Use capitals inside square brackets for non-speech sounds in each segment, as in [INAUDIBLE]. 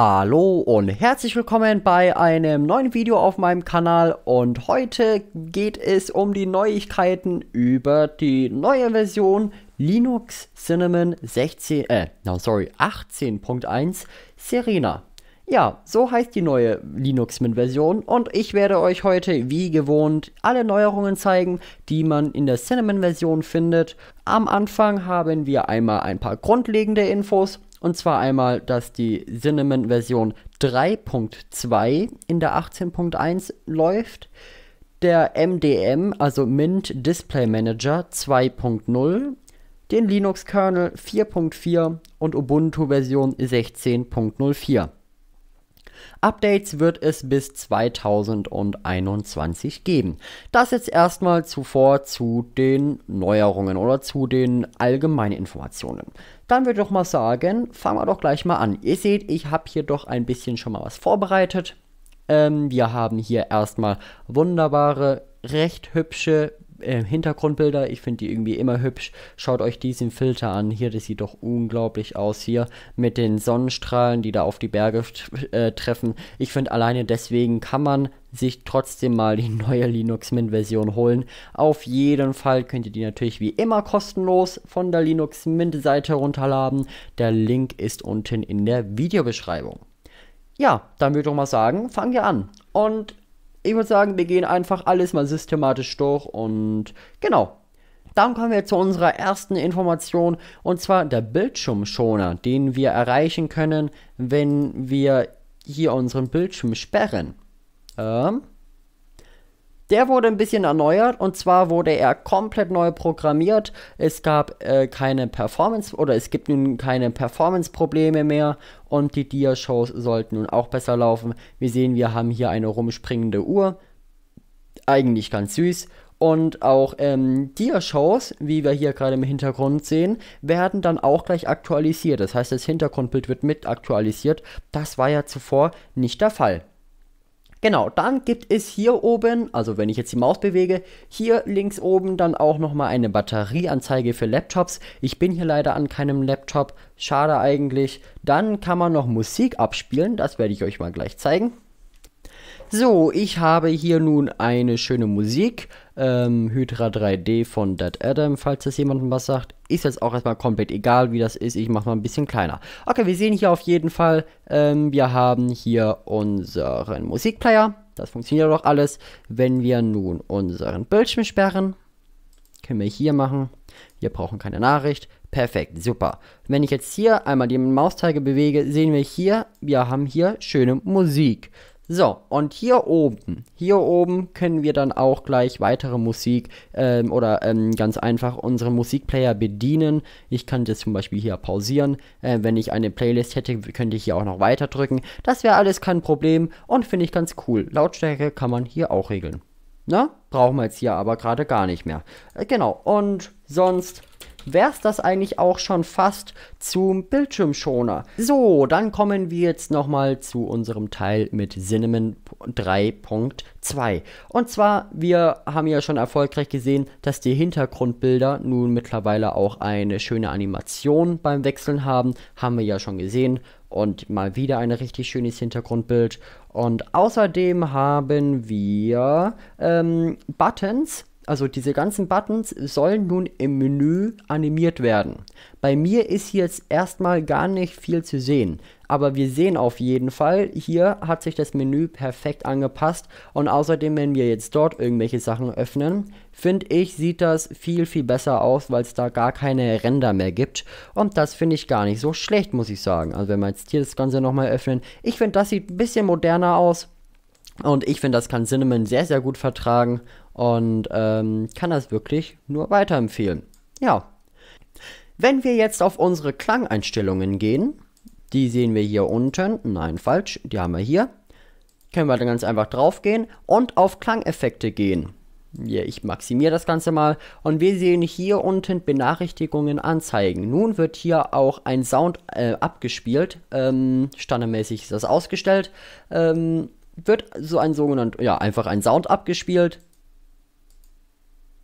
Hallo und herzlich willkommen bei einem neuen Video auf meinem Kanal und heute geht es um die Neuigkeiten über die neue Version Linux Cinnamon 16, äh, no, sorry, 18.1 Serena. Ja, so heißt die neue Linux Mint Version und ich werde euch heute wie gewohnt alle Neuerungen zeigen, die man in der Cinnamon Version findet. Am Anfang haben wir einmal ein paar grundlegende Infos und zwar einmal, dass die Cinnamon-Version 3.2 in der 18.1 läuft. Der MDM, also Mint Display Manager 2.0, den Linux-Kernel 4.4 und Ubuntu-Version 16.04. Updates wird es bis 2021 geben. Das jetzt erstmal zuvor zu den Neuerungen oder zu den allgemeinen Informationen. Dann würde ich doch mal sagen, fangen wir doch gleich mal an. Ihr seht, ich habe hier doch ein bisschen schon mal was vorbereitet. Ähm, wir haben hier erstmal wunderbare, recht hübsche äh, Hintergrundbilder. Ich finde die irgendwie immer hübsch. Schaut euch diesen Filter an. Hier, das sieht doch unglaublich aus. Hier mit den Sonnenstrahlen, die da auf die Berge äh, treffen. Ich finde alleine deswegen kann man sich trotzdem mal die neue Linux Mint Version holen. Auf jeden Fall könnt ihr die natürlich wie immer kostenlos von der Linux Mint Seite runterladen. Der Link ist unten in der Videobeschreibung. Ja, dann würde ich doch mal sagen, fangen wir an. Und ich würde sagen, wir gehen einfach alles mal systematisch durch und genau. Dann kommen wir zu unserer ersten Information und zwar der Bildschirmschoner, den wir erreichen können, wenn wir hier unseren Bildschirm sperren. Ähm, der wurde ein bisschen erneuert und zwar wurde er komplett neu programmiert. Es gab äh, keine Performance oder es gibt nun keine Performance-Probleme mehr und die Dia-Shows sollten nun auch besser laufen. Wir sehen, wir haben hier eine rumspringende Uhr. Eigentlich ganz süß. Und auch ähm, Dia-Shows, wie wir hier gerade im Hintergrund sehen, werden dann auch gleich aktualisiert. Das heißt, das Hintergrundbild wird mit aktualisiert. Das war ja zuvor nicht der Fall. Genau, dann gibt es hier oben, also wenn ich jetzt die Maus bewege, hier links oben dann auch nochmal eine Batterieanzeige für Laptops. Ich bin hier leider an keinem Laptop, schade eigentlich. Dann kann man noch Musik abspielen, das werde ich euch mal gleich zeigen. So, ich habe hier nun eine schöne Musik. Ähm, Hydra 3D von Dead Adam, falls das jemandem was sagt. Ist jetzt auch erstmal komplett egal, wie das ist. Ich mache mal ein bisschen kleiner. Okay, wir sehen hier auf jeden Fall, ähm, wir haben hier unseren Musikplayer. Das funktioniert doch alles. Wenn wir nun unseren Bildschirm sperren, können wir hier machen. Wir brauchen keine Nachricht. Perfekt, super. Wenn ich jetzt hier einmal die Mauszeige bewege, sehen wir hier, wir haben hier schöne Musik. So, und hier oben, hier oben können wir dann auch gleich weitere Musik ähm, oder ähm, ganz einfach unsere Musikplayer bedienen. Ich kann das zum Beispiel hier pausieren. Äh, wenn ich eine Playlist hätte, könnte ich hier auch noch weiter drücken. Das wäre alles kein Problem und finde ich ganz cool. Lautstärke kann man hier auch regeln. Na, brauchen wir jetzt hier aber gerade gar nicht mehr. Äh, genau, und sonst wäre es das eigentlich auch schon fast zum Bildschirmschoner. So, dann kommen wir jetzt nochmal zu unserem Teil mit Cinnamon 3.2. Und zwar, wir haben ja schon erfolgreich gesehen, dass die Hintergrundbilder nun mittlerweile auch eine schöne Animation beim Wechseln haben. Haben wir ja schon gesehen und mal wieder ein richtig schönes Hintergrundbild. Und außerdem haben wir ähm, Buttons also diese ganzen Buttons sollen nun im Menü animiert werden. Bei mir ist hier jetzt erstmal gar nicht viel zu sehen, aber wir sehen auf jeden Fall, hier hat sich das Menü perfekt angepasst und außerdem, wenn wir jetzt dort irgendwelche Sachen öffnen, finde ich, sieht das viel, viel besser aus, weil es da gar keine Ränder mehr gibt und das finde ich gar nicht so schlecht, muss ich sagen. Also wenn wir jetzt hier das Ganze nochmal öffnen, ich finde, das sieht ein bisschen moderner aus. Und ich finde, das kann Cinnamon sehr, sehr gut vertragen und ähm, kann das wirklich nur weiterempfehlen. Ja. Wenn wir jetzt auf unsere Klangeinstellungen gehen, die sehen wir hier unten. Nein, falsch, die haben wir hier. Können wir dann ganz einfach drauf gehen und auf Klangeffekte gehen. Ja, ich maximiere das Ganze mal und wir sehen hier unten Benachrichtigungen anzeigen. Nun wird hier auch ein Sound äh, abgespielt. Ähm, standardmäßig ist das ausgestellt. Ähm, wird so ein sogenannter, ja, einfach ein Sound abgespielt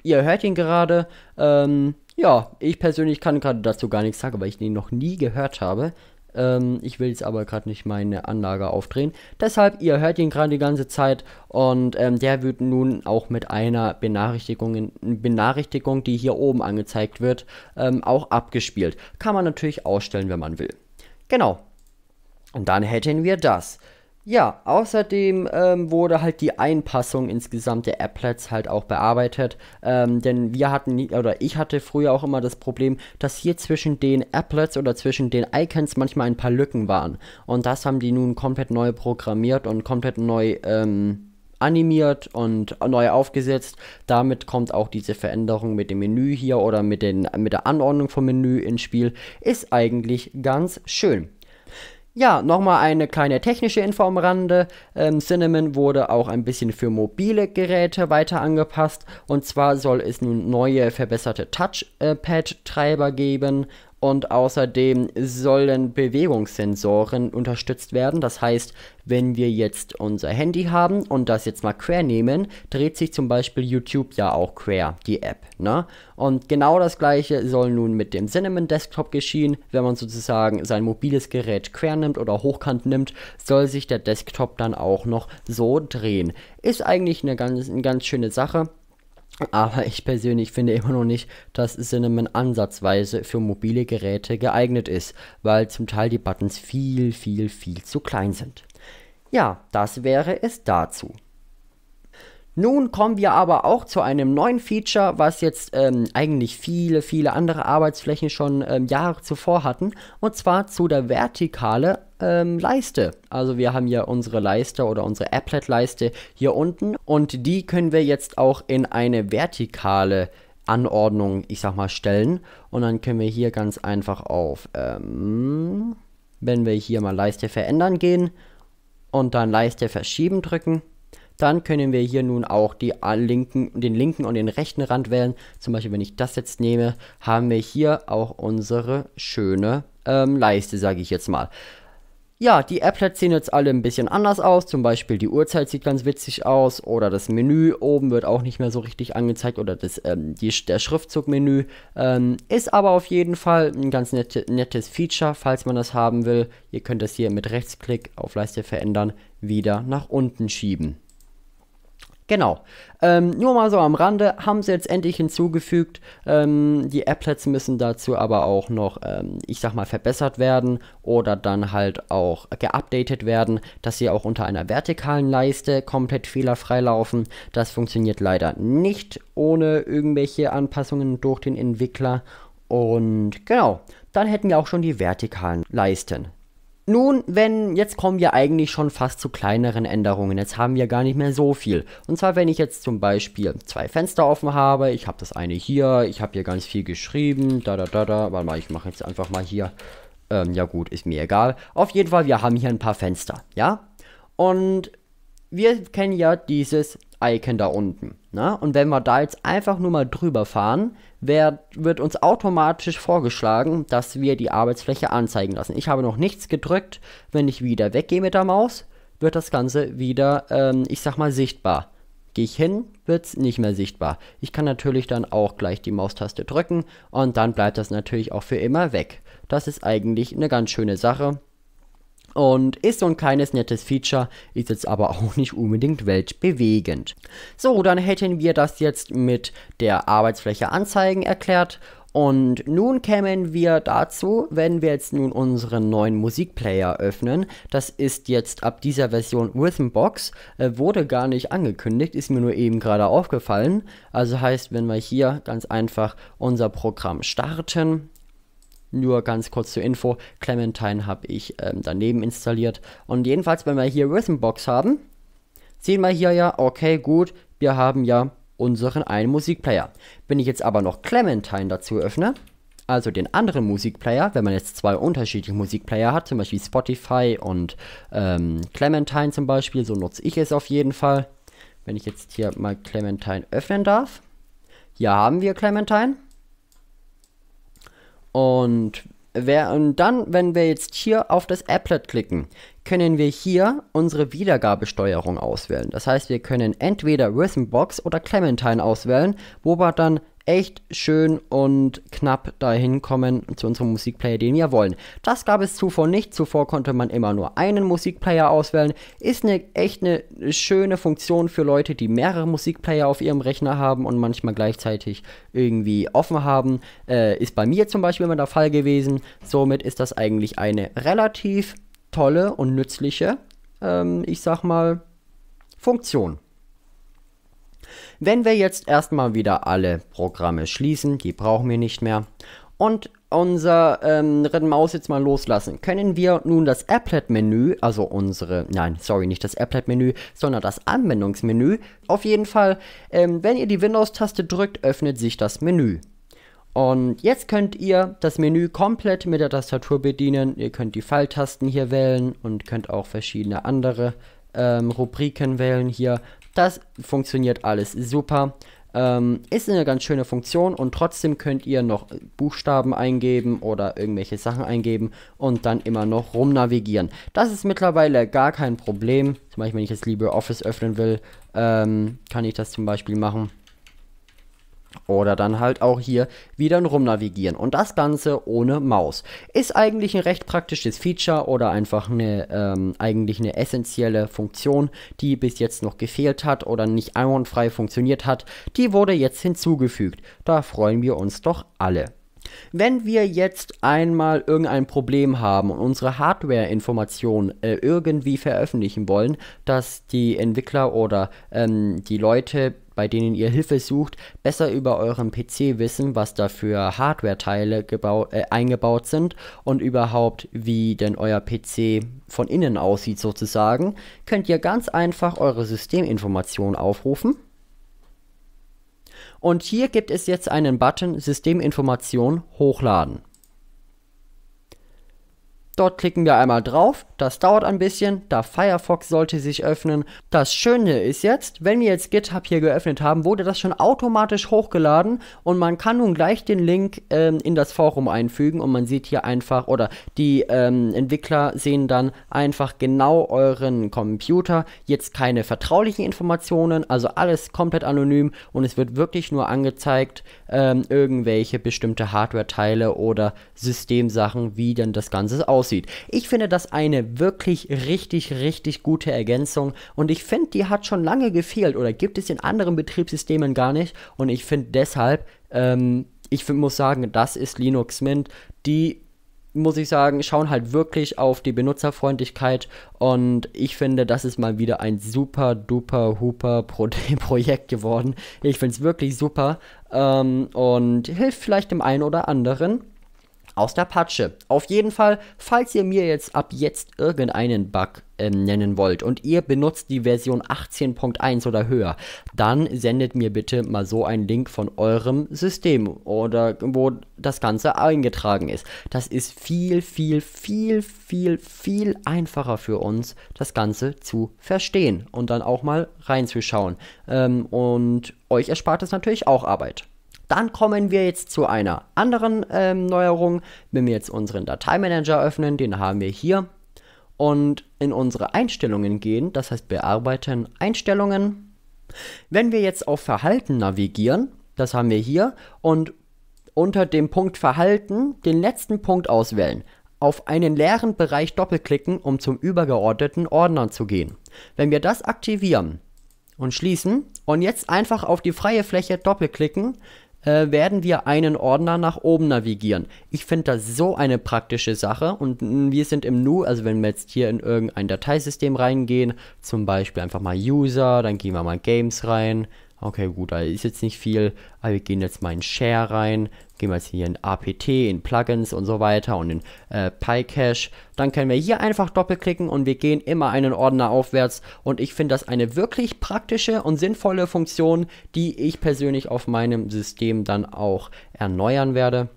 ihr hört ihn gerade. Ähm, ja, ich persönlich kann gerade dazu gar nichts sagen, weil ich ihn noch nie gehört habe. Ähm, ich will jetzt aber gerade nicht meine Anlage aufdrehen. Deshalb, ihr hört ihn gerade die ganze Zeit und ähm, der wird nun auch mit einer Benachrichtigung, Benachrichtigung die hier oben angezeigt wird, ähm, auch abgespielt. Kann man natürlich ausstellen, wenn man will. Genau. Und dann hätten wir das. Ja, außerdem ähm, wurde halt die Einpassung insgesamt der Applets halt auch bearbeitet, ähm, denn wir hatten, nie, oder ich hatte früher auch immer das Problem, dass hier zwischen den Applets oder zwischen den Icons manchmal ein paar Lücken waren und das haben die nun komplett neu programmiert und komplett neu ähm, animiert und neu aufgesetzt. Damit kommt auch diese Veränderung mit dem Menü hier oder mit, den, mit der Anordnung vom Menü ins Spiel. Ist eigentlich ganz schön. Ja, nochmal eine kleine technische Info am Rande. Ähm, Cinnamon wurde auch ein bisschen für mobile Geräte weiter angepasst. Und zwar soll es nun neue verbesserte Touchpad-Treiber geben und außerdem sollen Bewegungssensoren unterstützt werden. Das heißt, wenn wir jetzt unser Handy haben und das jetzt mal quer nehmen, dreht sich zum Beispiel YouTube ja auch quer, die App. Ne? Und genau das gleiche soll nun mit dem Cinnamon Desktop geschehen. Wenn man sozusagen sein mobiles Gerät quer nimmt oder hochkant nimmt, soll sich der Desktop dann auch noch so drehen. Ist eigentlich eine ganz, eine ganz schöne Sache. Aber ich persönlich finde immer noch nicht, dass Cinnamon ansatzweise für mobile Geräte geeignet ist, weil zum Teil die Buttons viel, viel, viel zu klein sind. Ja, das wäre es dazu. Nun kommen wir aber auch zu einem neuen Feature, was jetzt ähm, eigentlich viele, viele andere Arbeitsflächen schon ähm, Jahre zuvor hatten. Und zwar zu der vertikale ähm, Leiste. Also wir haben hier unsere Leiste oder unsere Applet-Leiste hier unten. Und die können wir jetzt auch in eine vertikale Anordnung, ich sag mal, stellen. Und dann können wir hier ganz einfach auf, ähm, wenn wir hier mal Leiste verändern gehen und dann Leiste verschieben drücken dann können wir hier nun auch die linken, den linken und den rechten Rand wählen. Zum Beispiel, wenn ich das jetzt nehme, haben wir hier auch unsere schöne ähm, Leiste, sage ich jetzt mal. Ja, die Applets sehen jetzt alle ein bisschen anders aus. Zum Beispiel die Uhrzeit sieht ganz witzig aus oder das Menü oben wird auch nicht mehr so richtig angezeigt oder das, ähm, die, der Schriftzugmenü. Ähm, ist aber auf jeden Fall ein ganz nette, nettes Feature, falls man das haben will. Ihr könnt das hier mit Rechtsklick auf Leiste verändern wieder nach unten schieben. Genau. Ähm, nur mal so am Rande, haben sie jetzt endlich hinzugefügt. Ähm, die Applets müssen dazu aber auch noch, ähm, ich sag mal, verbessert werden oder dann halt auch geupdatet werden, dass sie auch unter einer vertikalen Leiste komplett fehlerfrei laufen. Das funktioniert leider nicht ohne irgendwelche Anpassungen durch den Entwickler. Und genau, dann hätten wir auch schon die vertikalen Leisten. Nun, wenn, jetzt kommen wir eigentlich schon fast zu kleineren Änderungen. Jetzt haben wir gar nicht mehr so viel. Und zwar, wenn ich jetzt zum Beispiel zwei Fenster offen habe, ich habe das eine hier, ich habe hier ganz viel geschrieben, da da da da, warte mal, ich mache jetzt einfach mal hier, ähm, ja gut, ist mir egal. Auf jeden Fall, wir haben hier ein paar Fenster, ja? Und wir kennen ja dieses Icon da unten. Na? Und wenn wir da jetzt einfach nur mal drüber fahren, wer, wird uns automatisch vorgeschlagen, dass wir die Arbeitsfläche anzeigen lassen. Ich habe noch nichts gedrückt. Wenn ich wieder weggehe mit der Maus, wird das Ganze wieder, ähm, ich sag mal, sichtbar. Gehe ich hin, wird es nicht mehr sichtbar. Ich kann natürlich dann auch gleich die Maustaste drücken und dann bleibt das natürlich auch für immer weg. Das ist eigentlich eine ganz schöne Sache. Und ist so ein kleines nettes Feature, ist jetzt aber auch nicht unbedingt weltbewegend. So, dann hätten wir das jetzt mit der Arbeitsfläche Anzeigen erklärt. Und nun kämen wir dazu, wenn wir jetzt nun unseren neuen Musikplayer öffnen. Das ist jetzt ab dieser Version Rhythmbox. Äh, wurde gar nicht angekündigt, ist mir nur eben gerade aufgefallen. Also heißt, wenn wir hier ganz einfach unser Programm starten, nur ganz kurz zur Info, Clementine habe ich ähm, daneben installiert. Und jedenfalls, wenn wir hier Rhythmbox haben, sehen wir hier ja, okay, gut, wir haben ja unseren einen Musikplayer. Wenn ich jetzt aber noch Clementine dazu öffne, also den anderen Musikplayer, wenn man jetzt zwei unterschiedliche Musikplayer hat, zum Beispiel Spotify und ähm, Clementine zum Beispiel, so nutze ich es auf jeden Fall. Wenn ich jetzt hier mal Clementine öffnen darf, hier haben wir Clementine. Und, wer, und dann, wenn wir jetzt hier auf das Applet klicken, können wir hier unsere Wiedergabesteuerung auswählen. Das heißt, wir können entweder Rhythmbox oder Clementine auswählen, wo wir dann echt schön und knapp dahin kommen zu unserem Musikplayer, den wir wollen. Das gab es zuvor nicht. Zuvor konnte man immer nur einen Musikplayer auswählen. Ist eine echt eine schöne Funktion für Leute, die mehrere Musikplayer auf ihrem Rechner haben und manchmal gleichzeitig irgendwie offen haben. Äh, ist bei mir zum Beispiel immer der Fall gewesen. Somit ist das eigentlich eine relativ tolle und nützliche, ähm, ich sag mal, Funktion. Wenn wir jetzt erstmal wieder alle Programme schließen, die brauchen wir nicht mehr, und unser ähm, Maus jetzt mal loslassen, können wir nun das Applet-Menü, also unsere, nein, sorry, nicht das Applet-Menü, sondern das Anwendungsmenü. Auf jeden Fall, ähm, wenn ihr die Windows-Taste drückt, öffnet sich das Menü. Und jetzt könnt ihr das Menü komplett mit der Tastatur bedienen. Ihr könnt die Pfeiltasten hier wählen und könnt auch verschiedene andere ähm, Rubriken wählen hier. Das funktioniert alles super. Ähm, ist eine ganz schöne Funktion und trotzdem könnt ihr noch Buchstaben eingeben oder irgendwelche Sachen eingeben und dann immer noch rumnavigieren. Das ist mittlerweile gar kein Problem. Zum Beispiel, wenn ich jetzt LibreOffice öffnen will, ähm, kann ich das zum Beispiel machen. Oder dann halt auch hier wieder rumnavigieren. Und das Ganze ohne Maus. Ist eigentlich ein recht praktisches Feature oder einfach eine, ähm, eigentlich eine essentielle Funktion, die bis jetzt noch gefehlt hat oder nicht einwandfrei funktioniert hat. Die wurde jetzt hinzugefügt. Da freuen wir uns doch alle. Wenn wir jetzt einmal irgendein Problem haben und unsere Hardware-Information äh, irgendwie veröffentlichen wollen, dass die Entwickler oder ähm, die Leute bei denen ihr Hilfe sucht, besser über euren PC wissen, was da für Hardware-Teile äh, eingebaut sind und überhaupt, wie denn euer PC von innen aussieht sozusagen, könnt ihr ganz einfach eure Systeminformationen aufrufen. Und hier gibt es jetzt einen Button Systeminformation hochladen. Dort klicken wir einmal drauf, das dauert ein bisschen, da Firefox sollte sich öffnen. Das Schöne ist jetzt, wenn wir jetzt GitHub hier geöffnet haben, wurde das schon automatisch hochgeladen und man kann nun gleich den Link ähm, in das Forum einfügen und man sieht hier einfach, oder die ähm, Entwickler sehen dann einfach genau euren Computer, jetzt keine vertraulichen Informationen, also alles komplett anonym und es wird wirklich nur angezeigt, ähm, irgendwelche bestimmte Hardware-Teile oder Systemsachen, wie denn das Ganze aussieht aussieht. Ich finde das eine wirklich richtig, richtig gute Ergänzung und ich finde, die hat schon lange gefehlt oder gibt es in anderen Betriebssystemen gar nicht und ich finde deshalb, ähm, ich find, muss sagen, das ist Linux Mint, die muss ich sagen, schauen halt wirklich auf die Benutzerfreundlichkeit und ich finde, das ist mal wieder ein super duper huper [LAUGHS] Pro Projekt geworden. Ich finde es wirklich super ähm, und hilft vielleicht dem einen oder anderen aus der Patsche. Auf jeden Fall, falls ihr mir jetzt ab jetzt irgendeinen Bug äh, nennen wollt und ihr benutzt die Version 18.1 oder höher, dann sendet mir bitte mal so einen Link von eurem System oder wo das Ganze eingetragen ist. Das ist viel, viel, viel, viel, viel einfacher für uns, das Ganze zu verstehen und dann auch mal reinzuschauen. Ähm, und euch erspart es natürlich auch Arbeit. Dann kommen wir jetzt zu einer anderen ähm, Neuerung. Wenn wir jetzt unseren Dateimanager öffnen, den haben wir hier, und in unsere Einstellungen gehen, das heißt bearbeiten Einstellungen. Wenn wir jetzt auf Verhalten navigieren, das haben wir hier, und unter dem Punkt Verhalten den letzten Punkt auswählen. Auf einen leeren Bereich doppelklicken, um zum übergeordneten Ordner zu gehen. Wenn wir das aktivieren und schließen und jetzt einfach auf die freie Fläche doppelklicken, äh, werden wir einen Ordner nach oben navigieren. Ich finde das so eine praktische Sache und wir sind im Nu, also wenn wir jetzt hier in irgendein Dateisystem reingehen, zum Beispiel einfach mal User, dann gehen wir mal Games rein. Okay, gut, da ist jetzt nicht viel, aber wir gehen jetzt mal in Share rein, Gehen wir jetzt hier in APT, in Plugins und so weiter und in äh, PyCache. Dann können wir hier einfach doppelklicken und wir gehen immer einen Ordner aufwärts. Und ich finde das eine wirklich praktische und sinnvolle Funktion, die ich persönlich auf meinem System dann auch erneuern werde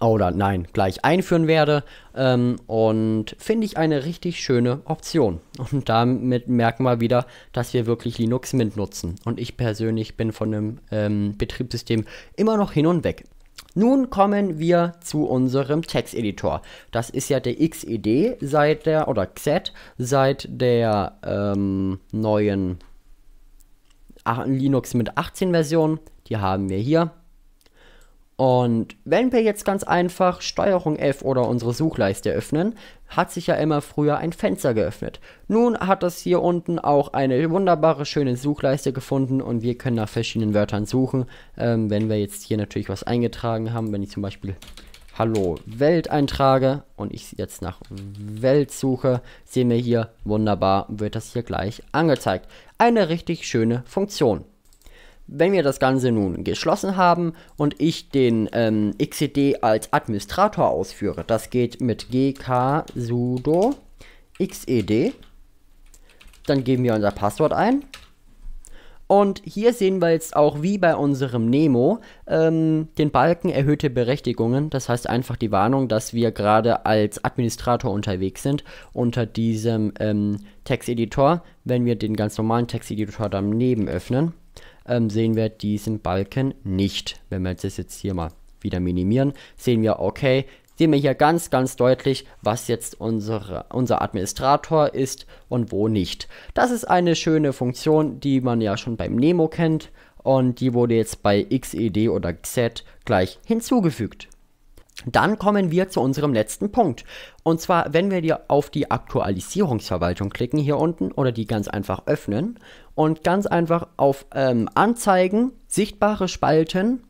oder nein, gleich einführen werde. Ähm, und finde ich eine richtig schöne Option. Und damit merken wir wieder, dass wir wirklich Linux Mint nutzen. Und ich persönlich bin von dem ähm, Betriebssystem immer noch hin und weg. Nun kommen wir zu unserem Texteditor. Das ist ja der XED seit der, oder XED seit der ähm, neuen Linux mit 18 Version. Die haben wir hier. Und wenn wir jetzt ganz einfach Steuerung F oder unsere Suchleiste öffnen, hat sich ja immer früher ein Fenster geöffnet. Nun hat das hier unten auch eine wunderbare, schöne Suchleiste gefunden und wir können nach verschiedenen Wörtern suchen. Ähm, wenn wir jetzt hier natürlich was eingetragen haben, wenn ich zum Beispiel Hallo Welt eintrage und ich jetzt nach Welt suche, sehen wir hier wunderbar, wird das hier gleich angezeigt. Eine richtig schöne Funktion. Wenn wir das Ganze nun geschlossen haben und ich den ähm, XCD als Administrator ausführe, das geht mit gk sudo xed, dann geben wir unser Passwort ein. Und hier sehen wir jetzt auch wie bei unserem Nemo ähm, den Balken erhöhte Berechtigungen. Das heißt einfach die Warnung, dass wir gerade als Administrator unterwegs sind unter diesem ähm, Texteditor. Wenn wir den ganz normalen Texteditor daneben öffnen, ähm, sehen wir diesen Balken nicht. Wenn wir das jetzt hier mal wieder minimieren, sehen wir, okay, sehen wir hier ganz, ganz deutlich, was jetzt unsere, unser Administrator ist und wo nicht. Das ist eine schöne Funktion, die man ja schon beim Nemo kennt und die wurde jetzt bei XED oder Z gleich hinzugefügt. Dann kommen wir zu unserem letzten Punkt. Und zwar, wenn wir auf die Aktualisierungsverwaltung klicken hier unten oder die ganz einfach öffnen und ganz einfach auf ähm, Anzeigen, sichtbare Spalten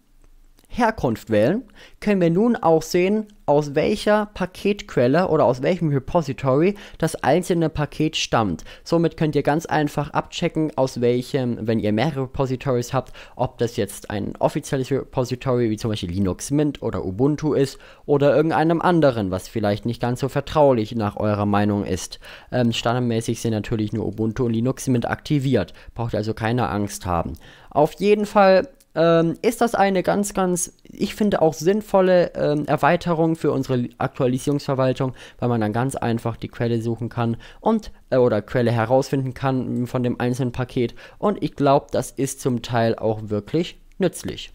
Herkunft wählen, können wir nun auch sehen, aus welcher Paketquelle oder aus welchem Repository das einzelne Paket stammt. Somit könnt ihr ganz einfach abchecken, aus welchem, wenn ihr mehrere Repositories habt, ob das jetzt ein offizielles Repository wie zum Beispiel Linux Mint oder Ubuntu ist oder irgendeinem anderen, was vielleicht nicht ganz so vertraulich nach eurer Meinung ist. Ähm, standardmäßig sind natürlich nur Ubuntu und Linux Mint aktiviert, braucht also keine Angst haben. Auf jeden Fall ähm, ist das eine ganz, ganz, ich finde auch sinnvolle ähm, Erweiterung für unsere Aktualisierungsverwaltung, weil man dann ganz einfach die Quelle suchen kann und äh, oder Quelle herausfinden kann von dem einzelnen Paket. Und ich glaube, das ist zum Teil auch wirklich nützlich.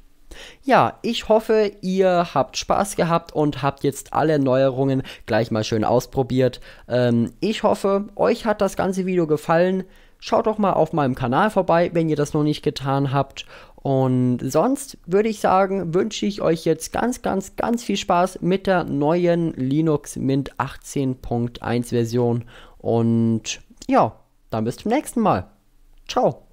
Ja, ich hoffe, ihr habt Spaß gehabt und habt jetzt alle Neuerungen gleich mal schön ausprobiert. Ähm, ich hoffe, euch hat das ganze Video gefallen. Schaut doch mal auf meinem Kanal vorbei, wenn ihr das noch nicht getan habt. Und sonst würde ich sagen, wünsche ich euch jetzt ganz, ganz, ganz viel Spaß mit der neuen Linux Mint 18.1 Version. Und ja, dann bis zum nächsten Mal. Ciao.